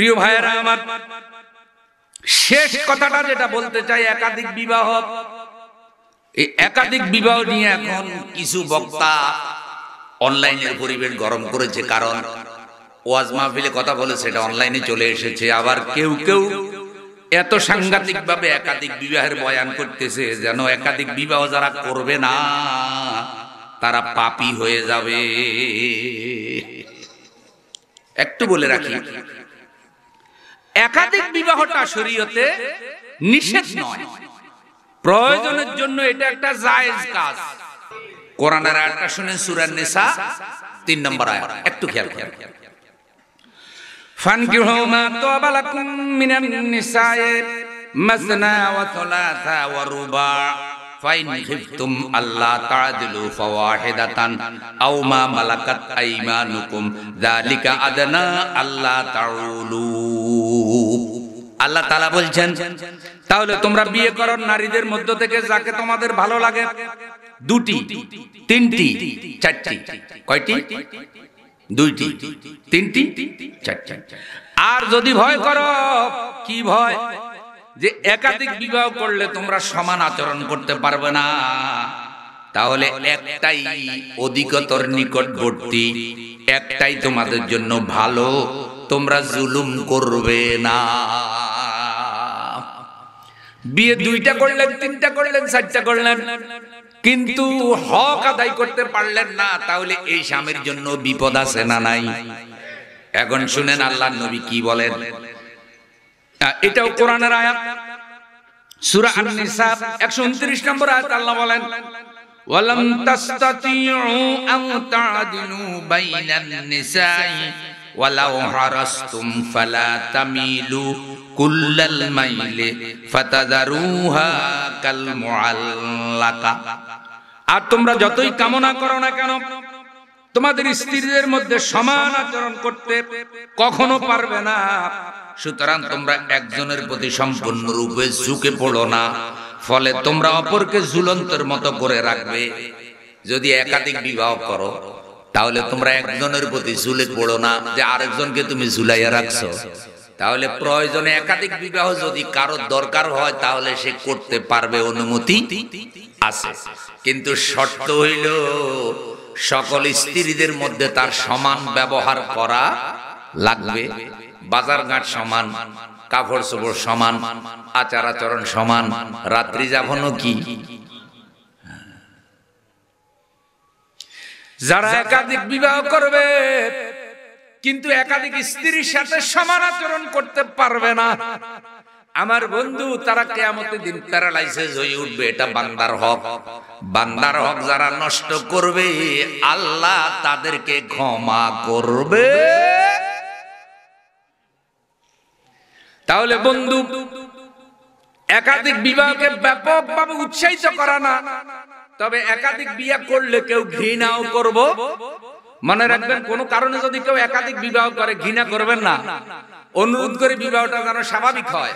প্রিয় ভাইয়েরা আমার শেষ কথাটা যেটা বলতে চাই একাধিক বিবাহ এই একাধিক বিবাহ নিয়ে এখন কিছু বক্তা অনলাইনের পরিবেশ গরম করেছে কারণ ওয়াজ মাহফিলে কথা বলে সেটা অনলাইনে চলে এসেছে আবার কেউ কেউ এত সাংঘাতিক ভাবে একাধিক বিবাহের বয়ান করতেছে যেন একাধিক বিবাহ যারা করবে না তারা পাপি হয়ে যাবে একটু বলে রাখি একাধিক বিবাহটা শরীয়তে নিষেধ নয় প্রয়োজনের জন্য এটা একটা জায়েজ কাজ কোরআনের আয়াতটা শুনেন সূরা নিসা 3 নম্বর আয়াত একটু খেয়াল খেয়াল ফানকিহু মা তাবালাকুম মিনান নিসায়ে মাসনা ওয়া থালাসা ওয়া রুবা ফাইন খিফতুম আল্লাহ তাআদিলু ফাওয়াহিদাতান আও মা মালাকাত আইমানুকুম যালিকা আদনা আল্লাহ তাউলু আল্লাহ তালা বলছেন তাহলে তোমরা বিয়ে করো নারীদের মধ্য থেকে যাকে তোমাদের ভালো লাগে দুটি তিনটি চারটি কয়টি দুইটি তিনটি চারটি আর যদি ভয় করো কি ভয় যে একাধিক বিবাহ করলে তোমরা সমান আচরণ করতে পারবে না তাহলে একটাই অধিকতর নিকটবর্তী একটাই তোমাদের জন্য ভালো তোমরা জুলুম করবে না বিয়ে দুইটা করলেন তিনটা করলেন চারটা করলেন কিন্তু হক আদায় করতে পারলেন না তাহলে এই স্বামীর জন্য বিপদ আছে না নাই এখন শুনেন আল্লাহ নবী কি বলেন এটাও কোরআনের আয়াত সূরা নম্বর আয়াত আল্লাহ বলেন ওয়ালাউ হারাসতুম ফালা তামিলু কুল্লাল মাইলে ফাতাদারুহা কাল মুআল্লাকা আর তোমরা যতই কামনা করো না কেন তোমাদের স্ত্রীদের মধ্যে সমান আচরণ করতে কখনো পারবে না সুতরাং তোমরা একজনের প্রতি সম্পূর্ণ রূপে ঝুঁকে পড়ো না ফলে তোমরা অপরকে ঝুলন্তের মতো করে রাখবে যদি একাধিক বিবাহ করো তাহলে তোমরা একজনের প্রতি ঝুলে পড়ো না যে আরেকজনকে তুমি ঝুলাইয়া রাখছো তাহলে প্রয়োজনে একাধিক বিবাহ যদি কারো দরকার হয় তাহলে সে করতে পারবে অনুমতি আছে কিন্তু শর্ত হইল সকল স্ত্রীদের মধ্যে তার সমান ব্যবহার করা লাগবে বাজার ঘাট সমান কাপড় চোপড় সমান আচার আচরণ সমান রাত্রি যাপনও কি যারা একাধিক বিবাহ করবে কিন্তু একাধিক স্ত্রীর সাথে সমান আচরণ করতে পারবে না আমার বন্ধু তারা কেয়ামতে দিন প্যারালাইসিস হয়ে উঠবে এটা বান্দার হক বান্দার হক যারা নষ্ট করবে আল্লাহ তাদেরকে ক্ষমা করবে তাহলে বন্ধু একাধিক বিবাহকে ব্যাপকভাবে উৎসাহিত করা না তবে একাধিক বিয়ে করলে কেউ ঘৃণাও করব মনে রাখবেন কোনো কারণে যদি কেউ একাধিক বিবাহ করে ঘৃণা করবেন না অনুরোধ করে বিবাহটা যেন স্বাভাবিক হয়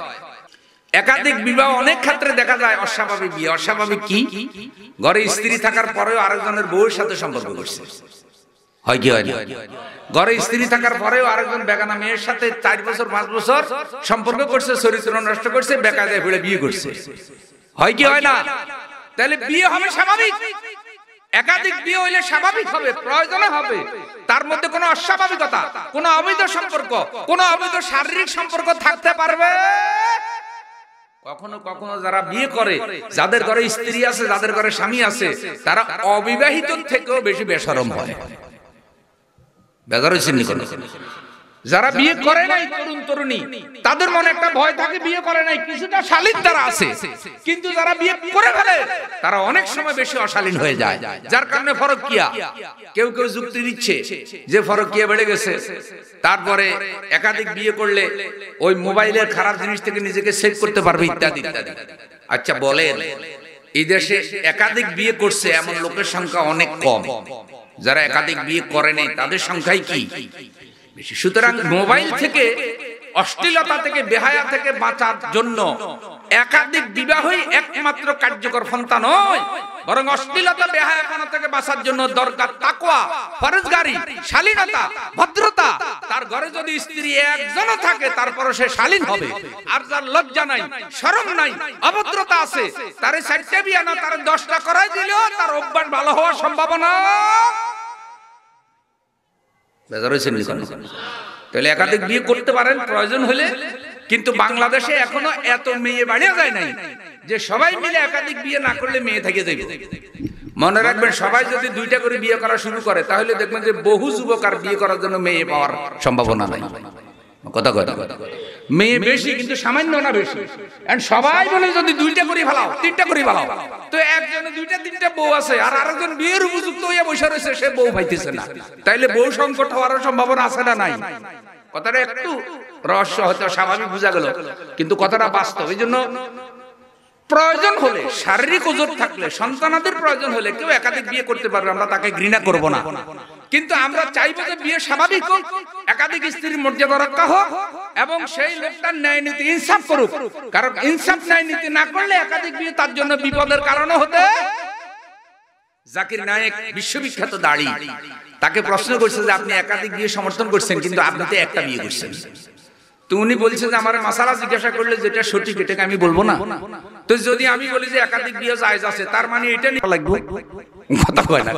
একাধিক বিবাহ অনেক ক্ষেত্রে দেখা যায় অস্বাভাবিক বিয়ে অস্বাভাবিক কি ঘরে স্ত্রী থাকার পরেও আরেকজনের বউয়ের সাথে সম্পর্ক করছে হয় কি হয় ঘরে স্ত্রী থাকার পরেও আরেকজন বেগানা মেয়ের সাথে চার বছর পাঁচ বছর সম্পর্ক করছে চরিত্র নষ্ট করছে বেকার বিয়ে করছে হয় কি হয় না তাহলে বিয়ে হবে স্বাভাবিক একাধিক বিয়ে হইলে স্বাভাবিক হবে প্রয়োজনে হবে তার মধ্যে কোনো অস্বাভাবিকতা কোনো অবৈধ সম্পর্ক কোনো অবৈধ শারীরিক সম্পর্ক থাকতে পারবে কখনো কখনো যারা বিয়ে করে যাদের ঘরে স্ত্রী আছে যাদের ঘরে স্বামী আছে তারা অবিবাহিত থেকেও বেশি বেসরম হয় বেজার হয়েছেন যারা বিয়ে করে নাই তরুণ তরুণী তাদের মনে একটা ভয় থাকে বিয়ে করে নাই কিছুটা শালীন তারা আছে কিন্তু যারা বিয়ে করে ফেলে তারা অনেক সময় বেশি অশালীন হয়ে যায় যার কারণে ফরকিয়া কেউ কেউ যুক্তি দিচ্ছে যে ফরকিয়া বেড়ে গেছে তারপরে একাধিক বিয়ে করলে ওই মোবাইলের খারাপ জিনিস থেকে নিজেকে সেভ করতে পারবে ইত্যাদি ইত্যাদি আচ্ছা, আচ্ছা বলেন এই দেশে একাধিক বিয়ে করছে এমন লোকের সংখ্যা অনেক কম যারা একাধিক বিয়ে করে নাই তাদের সংখ্যাই কি সুতরাং মোবাইল থেকে অশ্লীলতা থেকে বেহায়া থেকে বাঁচার জন্য একাধিক বিবাহই একমাত্র কার্যকর পন্থা নয় বরং অশ্লীলতা বেহায়াপনা থেকে বাঁচার জন্য দরকার তাকওয়া ফরজগারি শালীনতা ভদ্রতা তার ঘরে যদি স্ত্রী একজন থাকে তারপর সে শালীন হবে আর যার লজ্জা নাই শরম নাই অভদ্রতা আছে তারে সাইটে বিয়া না তার দশটা করাই দিলেও তার অভ্যাস ভালো হওয়ার সম্ভাবনা তাহলে একাধিক বিয়ে করতে পারেন প্রয়োজন হলে কিন্তু বাংলাদেশে এখনো এত মেয়ে বাড়িয়ে যায় নাই যে সবাই মিলে একাধিক বিয়ে না করলে মেয়ে থেকে যাবে মনে রাখবেন সবাই যদি দুইটা করে বিয়ে করা শুরু করে তাহলে দেখবেন যে বহু যুবক আর বিয়ে করার জন্য মেয়ে পাওয়ার সম্ভাবনা নাই কথা কথা মেয়ে বেশি কিন্তু সামান্য না বেশি সবাই বলে যদি দুইটা করে ভালো তিনটা করে ভালো তো একজনে দুইটা তিনটা বউ আছে আর আরেকজন বিয়ের উপযুক্ত হইয়া বসে রয়েছে সে বউ পাইতেছে না তাইলে বউ সংকট হওয়ার সম্ভাবনা আছে না নাই কথাটা একটু রহস্য হয়তো স্বাভাবিক বোঝা গেল কিন্তু কথাটা বাস্তব এই জন্য প্রয়োজন হলে শারীরিক ওজন থাকলে সন্তানাদের প্রয়োজন হলে কেউ একাধিক বিয়ে করতে পারবে আমরা তাকে ঘৃণা করব না কিন্তু আমরা চাইবো যে বিয়ে স্বাভাবিক হোক একাধিক স্ত্রীর মর্যাদা রক্ষা হোক এবং সেই লোকটার ন্যায় নীতি ইনসাফ করুক কারণ ইনসাফ ন্যায় নীতি না করলে একাধিক বিয়ে তার জন্য বিপদের কারণও হতে জাকির নায়েক বিশ্ববিখ্যাত দাড়ি তাকে প্রশ্ন করছে যে আপনি একাধিক বিয়ে সমর্থন করছেন কিন্তু আপনি তো একটা বিয়ে করছেন তো উনি বলছে যে আমার মাসালা জিজ্ঞাসা করলে যেটা সঠিক এটাকে আমি বলবো না তো যদি আমি বলি যে একাধিক বিয়ে জায়জ আছে তার মানে এটা লাগবে কথা কয় না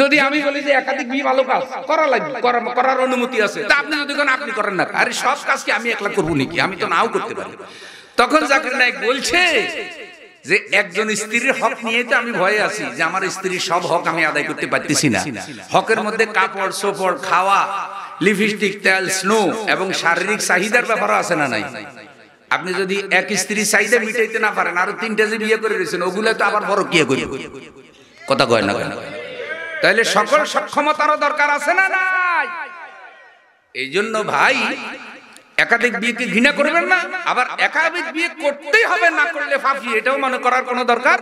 যদি আমি বলি যে একাধিক বিয়ে ভালো কাজ করা লাগবে করার অনুমতি আছে তা আপনি যদি কোন আপনি করেন না আরে সব কাজ কি আমি একলা করবো নাকি আমি তো নাও করতে পারি তখন জাকির নায়ক বলছে যে একজন স্ত্রীর হক নিয়ে তো আমি ভয়ে আছি যে আমার স্ত্রীর সব হক আমি আদায় করতে পারতেছি না হকের মধ্যে কাপড় সোপড় খাওয়া লিপস্টিক তেল স্নো এবং শারীরিক চাহিদার ব্যাপারও আছে না নাই আপনি যদি এক স্ত্রী চাহিদা মিটাইতে না পারেন আরো তিনটা যে বিয়ে করে রয়েছেন ওগুলো তো আবার বড় কি করি কথা কয় না কয় না তাহলে সকল সক্ষমতারও দরকার আছে না নাই এই জন্য ভাই একাধিক বিয়েকে ঘৃণা করবেন না আবার একাধিক বিয়ে করতেই হবে না করলে ফাঁপি এটাও মনে করার কোনো দরকার